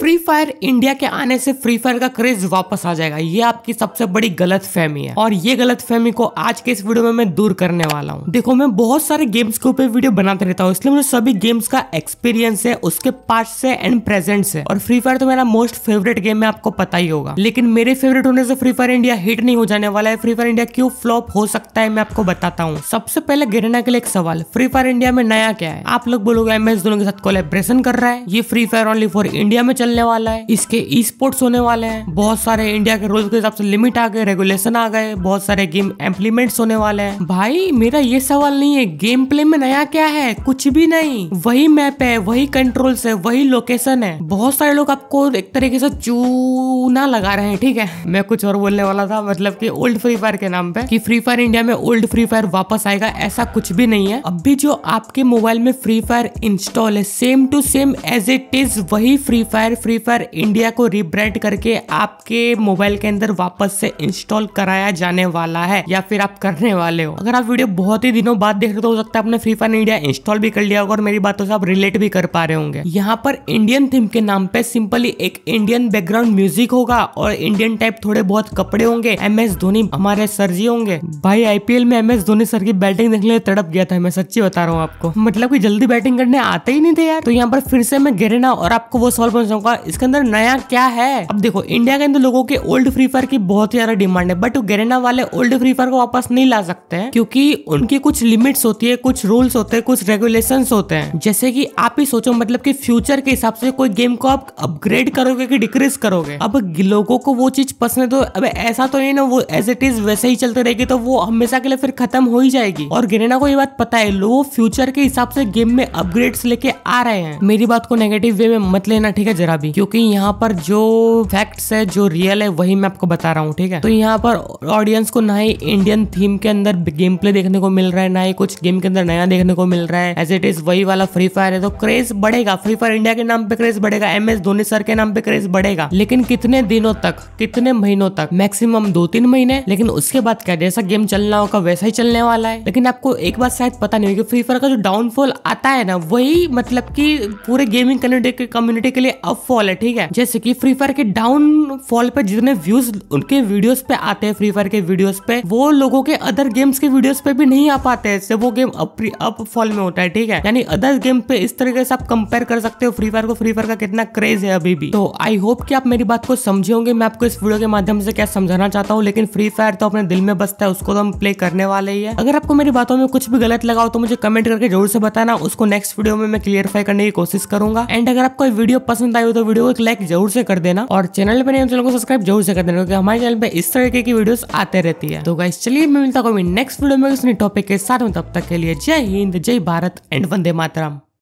free fire India के आने से फ्री फायर का क्रेज वापस आ जाएगा ये आपकी सबसे बड़ी गलत फहमी है और ये गलत फहमी को आज के इस वीडियो में मैं दूर करने वाला हूँ देखो मैं बहुत सारे गेम्स के ऊपर वीडियो बनाते रहता हूँ इसलिए मुझे सभी गेम्स का एक्सपीरियंस है उसके पास्ट से एंड प्रेजेंट से और फ्री फायर तो मेरा मोस्ट फेवरेट गेम है आपको पता ही होगा लेकिन मेरे फेवरेट होने से फ्री फायर इंडिया हिट नहीं हो जाने वाला है फ्री फायर इंडिया क्यों फ्लॉप हो सकता है मैं आपको बताता हूँ सबसे पहले गिरना के लिए एक सवाल फ्री फायर इंडिया में नया क्या है आप लोग बोलोगे एम एस दोनों के साथ कोलेब्रेशन कर रहा है ये free fire only for India में चल चलने वाला है इसके ई स्पोर्ट्स होने वाले हैं बहुत सारे इंडिया के रूल के हिसाब से लिमिट आ गए रेगुलेशन आ गए बहुत सारे गेम एम्प्लीमेंट होने वाले हैं भाई मेरा ये सवाल नहीं है गेम प्ले में नया क्या है कुछ भी नहीं वही मैप है वही कंट्रोल्स है वही लोकेशन है बहुत सारे लोग आपको एक तरीके से चूना लगा रहे हैं ठीक है मैं कुछ और बोलने वाला था मतलब कि ओल्ड फ्री फायर के नाम पे कि फ्री फायर इंडिया में ओल्ड फ्री फायर वापस आएगा ऐसा कुछ भी नहीं है अब भी जो आपके मोबाइल में फ्री फायर इंस्टॉल है same to same as it is वही free fire free fire India को रिब्रांड करके आपके मोबाइल के अंदर वापस से इंस्टॉल कराया जाने वाला है या फिर आप करने वाले हो अगर आप वीडियो बहुत ही दिनों बाद देख रहे तो हो सकता है आपने फ्री फायर इंडिया इंस्टॉल भी कर लिया होगा और मेरी बातों से आप रिलेट भी कर पा रहे होंगे यहाँ पर इंडियन थीम के नाम पे सिंपली एक इंडियन बैकग्राउंड म्यूजिक होगा और इंडियन टाइप थोड़े बहुत कपड़े होंगे एम एस धोनी हमारे सर जी होंगे भाई आईपीएल में एम एस धोनी सर की बैटिंग देखने तड़प गया था मैं सच्ची बता रहा हूँ आपको मतलब की जल्दी बैटिंग करने आते ही नहीं थे यार तो यहाँ पर फिर से मैं गिरेना और आपको वो सॉल्व कर पापा इसके अंदर नया क्या है अब देखो इंडिया के अंदर लोगों के ओल्ड फ्री फायर की बहुत ज्यादा डिमांड है बट गेरेना वाले ओल्ड फ्री फायर को वापस नहीं ला सकते हैं क्योंकि उनकी कुछ लिमिट्स होती है कुछ रूल्स होते हैं कुछ रेगुलेशन होते हैं जैसे की आप ही सोचो मतलब की फ्यूचर के हिसाब से कोई गेम को आप अपग्रेड करोगे की डिक्रीज करोगे अब लोगों को वो चीज पसंद है तो अब ऐसा तो नहीं ना वो एज इट इज वैसे ही चलते रहेगी तो वो हमेशा के लिए फिर खत्म हो ही जाएगी और गेरेना को ये बात पता है लोग फ्यूचर के हिसाब से गेम में अपग्रेड्स लेके आ रहे हैं मेरी बात को नेगेटिव वे में मत लेना ठीक है जरा भी क्योंकि यहाँ पर जो फैक्ट्स है जो रियल है वही मैं आपको बता रहा हूँ ठीक है तो यहाँ पर ऑडियंस को ना ही इंडियन थीम के अंदर गेम प्ले देखने को मिल रहा है ना ही कुछ गेम के अंदर नया देखने को मिल रहा है एज इट इज वही वाला फ्री फायर है तो क्रेज बढ़ेगा फ्री फायर इंडिया के नाम पे क्रेज बढ़ेगा एम एस धोनी सर के नाम पे क्रेज बढ़ेगा लेकिन कितने दिनों तक कितने महीनों तक मैक्सिमम दो तीन महीने लेकिन उसके बाद क्या जैसा गेम चलना होगा वैसा ही चलने वाला है लेकिन आपको एक बात शायद पता नहीं होगी फ्री फायर का जो डाउनफॉल आता है ना वही मतलब की पूरे गेमिंग कम्युनिटी के लिए अप फॉल है ठीक है जैसे की फ्री फायर के डाउन फॉल पे जितने व्यूज उनके वीडियोस पे आते हैं फ्री फायर के वीडियोस पे वो लोगों के अदर गेम्स के वीडियोस पे भी नहीं आ पाते हैं वो गेम अप, अप फॉल में होता है ठीक है यानी अदर गेम पे इस तरीके से आप कंपेयर कर सकते हो फ्री फायर को फ्री फायर का कितना क्रेज है अभी भी तो आई होप की आप मेरी बात को समझे होंगे मैं आपको इस वीडियो के माध्यम से क्या समझाना चाहता हूँ लेकिन फ्री फायर तो अपने दिल में बसता है उसको तो हम प्ले करने वाले ही है अगर आपको मेरी बातों में कुछ भी गलत लगा हो तो मुझे कमेंट करके जरूर से बताना उसको नेक्स्ट वीडियो में मैं क्लियरफाई करने की कोशिश करूंगा एंड अगर आपको वीडियो पसंद आई हो तो तो वीडियो को एक लाइक जरूर से कर देना और चैनल पर नहीं चैनल को सब्सक्राइब जरूर से कर देना क्योंकि हमारे चैनल पर इस तरीके की वीडियो आते रहती है तो गाइस चलिए मैं मिलता हूँ नेक्स्ट वीडियो में टॉपिक के साथ में तब तक के लिए जय हिंद जय भारत एंड वंदे मातरम